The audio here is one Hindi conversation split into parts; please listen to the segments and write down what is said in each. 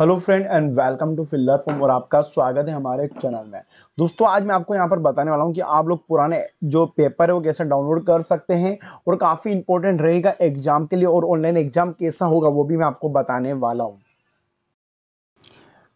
hello friend and welcome to filler form और आपका स्वागत है हमारे चैनल में दोस्तों आज मैं आपको यहां पर बताने वाला हूं कि आप लोग पुराने जो पेपर है वो कैसे डाउनलोड कर सकते हैं और काफ़ी इंपॉर्टेंट रहेगा एग्जाम के लिए और ऑनलाइन एग्जाम कैसा होगा वो भी मैं आपको बताने वाला हूँ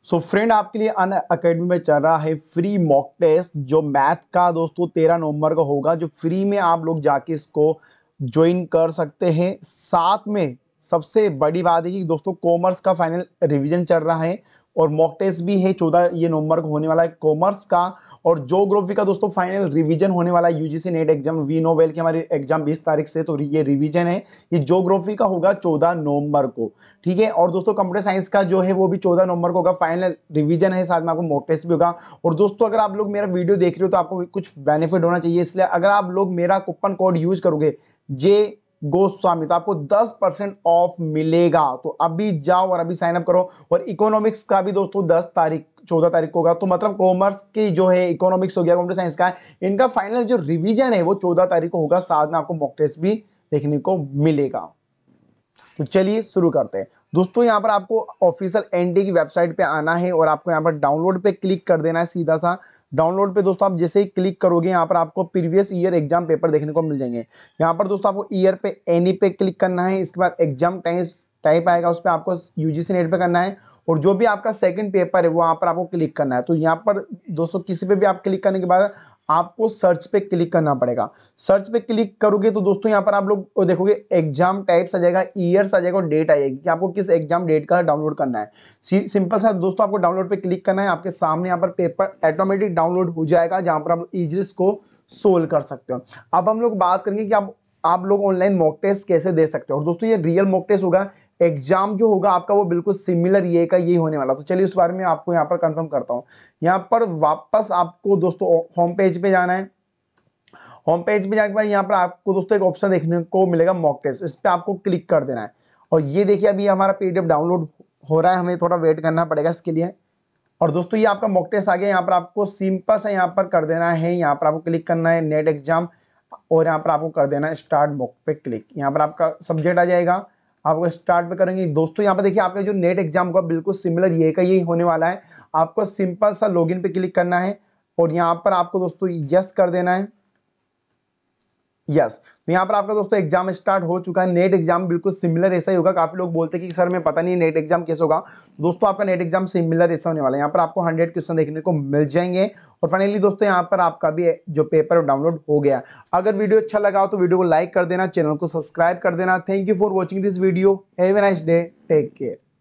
सो so फ्रेंड आपके लिए अन अकेडमी में चल रहा है फ्री मॉक टेस्ट जो मैथ का दोस्तों तेरह नवंबर का होगा जो फ्री में आप लोग जाके इसको ज्वाइन कर सकते हैं साथ में सबसे बड़ी बात है कि दोस्तों कॉमर्स का फाइनल रिवीजन चल रहा है और मॉक टेस्ट भी है चौदह ये नवंबर को होने वाला है कॉमर्स का और जोग्राफी का दोस्तों फाइनल रिवीजन होने वाला है यूजीसी नेट एग्जाम वी नोवेल की हमारे एग्जाम 20 तारीख से तो ये रिवीजन है ये जोग्राफी का होगा चौदह नवंबर को ठीक है और दोस्तों कंप्यूटर साइंस का जो है वो भी चौदह नवंबर को होगा फाइनल रिविजन है साथ में आपको मॉक टेस्ट भी होगा और दोस्तों अगर आप लोग मेरा वीडियो देख रहे हो तो आपको कुछ बेनिफिट होना चाहिए इसलिए अगर आप लोग मेरा कूपन कोड यूज करोगे जे गोस्वामी तो आपको 10 परसेंट ऑफ मिलेगा तो अभी जाओ और अभी साइनअप करो और इकोनॉमिक्स का भी दोस्तों 10 तारीख चौदह तारीख को होगा तो मतलब कॉमर्स की जो है इकोनॉमिक्स हो गया कॉम्प्यूटर साइंस का इनका फाइनल जो रिविजन है वो चौदह तारीख को होगा साथ में आपको मॉक टेस्ट भी देखने को मिलेगा तो चलिए शुरू करते हैं दोस्तों यहाँ पर आपको ऑफिशियल एनडी की वेबसाइट पे आना है और आपको यहाँ पर डाउनलोड पे क्लिक कर देना है सीधा सा डाउनलोड पे दोस्तों आप जैसे ही क्लिक करोगे यहाँ पर आपको प्रीवियस ईयर एग्जाम पेपर देखने को मिल जाएंगे यहाँ पर दोस्तों आपको ईयर पे एनी e पे क्लिक करना है इसके बाद एग्जाम टाइप टाइप आएगा उस पर आपको यूजीसी नेट पे करना है और जो भी आपका सेकंड पेपर है वहाँ पर आपको क्लिक करना है तो यहाँ पर दोस्तों किसी पे भी आप क्लिक करने के बाद आपको सर्च पे क्लिक करना पड़ेगा सर्च पे क्लिक करोगे तो दोस्तों यहाँ पर आप लोग देखोगे एग्जाम टाइप्स आ जाएगा ईयर्स आ जाएगा और डेट आ जाएगी कि आपको किस एग्जाम डेट का डाउनलोड करना है सिंपल सा दोस्तों आपको डाउनलोड पे क्लिक करना है आपके सामने यहाँ पर पेपर ऑटोमेटिक डाउनलोड हो जाएगा जहाँ पर आप इजलिस को सोल्व कर सकते हो अब हम लोग बात करेंगे कि आप आप लोग ऑनलाइन मॉक टेस्ट कैसे दे सकते हो और दोस्तों ये रियल मॉक टेस्ट होगा एग्जाम जो होगा आपका वो बिल्कुल सिमिलर ये का यही होने वाला तो चलिए इस बारे में आपको यहाँ पर कंफर्म करता हूँ यहाँ पर वापस आपको दोस्तों होम पेज पे जाना है होम पेज पे जाने के बाद यहाँ पर आपको दोस्तों एक ऑप्शन देखने को मिलेगा मॉक टेस्ट इस पर आपको क्लिक कर देना है और ये देखिए अभी हमारा पी डाउनलोड हो रहा है हमें थोड़ा वेट करना पड़ेगा इसके लिए और दोस्तों ये आपका मॉक टेस्ट आ गया यहाँ पर आपको सिंपल सा यहाँ पर कर देना है यहाँ पर आपको क्लिक करना है नेट एग्जाम और यहाँ पर आपको कर देना है स्टार्ट बुक पे क्लिक यहाँ पर आपका सब्जेक्ट आ जाएगा आपको स्टार्ट पे करेंगे दोस्तों यहाँ पर देखिए आपका जो नेट एग्जाम होगा बिल्कुल सिमिलर ये का यही होने वाला है आपको सिंपल सा लॉगिन पे क्लिक करना है और यहाँ पर आपको दोस्तों यस कर देना है यस तो यहाँ पर आपका दोस्तों एग्जाम स्टार्ट हो चुका है नेट एग्जाम बिल्कुल सिमिलर ऐसा ही होगा काफी लोग बोलते हैं कि सर मैं पता नहीं नेट एग्जाम कैसे होगा दोस्तों आपका नेट एग्जाम सिमिलर ऐसा होने वाला है यहाँ पर आपको 100 क्वेश्चन देखने को मिल जाएंगे और फाइनली दोस्तों यहाँ पर आपका भी जो पेपर डाउनलोड हो गया अगर वीडियो अच्छा लगा हो तो वीडियो को लाइक कर देना चैनल को सब्सक्राइब कर देना thank you for watching this video have a nice day take care